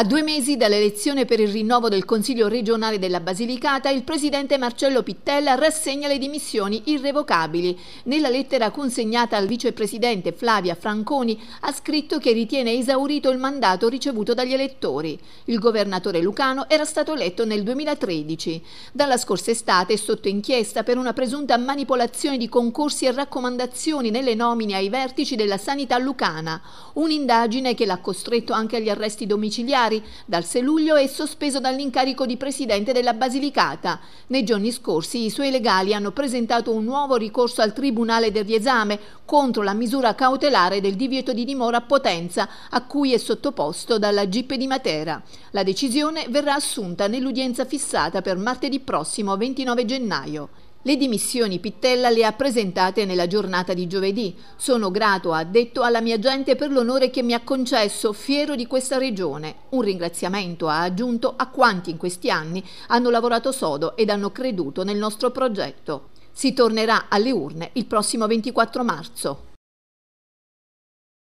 A due mesi dall'elezione per il rinnovo del Consiglio regionale della Basilicata, il presidente Marcello Pittella rassegna le dimissioni irrevocabili. Nella lettera consegnata al vicepresidente Flavia Franconi ha scritto che ritiene esaurito il mandato ricevuto dagli elettori. Il governatore lucano era stato eletto nel 2013. Dalla scorsa estate è sotto inchiesta per una presunta manipolazione di concorsi e raccomandazioni nelle nomine ai vertici della sanità lucana. Un'indagine che l'ha costretto anche agli arresti domiciliari Ferrari. Dal 6 luglio è sospeso dall'incarico di presidente della Basilicata. Nei giorni scorsi i suoi legali hanno presentato un nuovo ricorso al Tribunale del Riesame contro la misura cautelare del divieto di dimora a Potenza, a cui è sottoposto dalla GIP di Matera. La decisione verrà assunta nell'udienza fissata per martedì prossimo 29 gennaio. Le dimissioni Pittella le ha presentate nella giornata di giovedì. Sono grato, ha detto, alla mia gente per l'onore che mi ha concesso, fiero di questa regione. Un ringraziamento ha aggiunto a quanti in questi anni hanno lavorato sodo ed hanno creduto nel nostro progetto. Si tornerà alle urne il prossimo 24 marzo.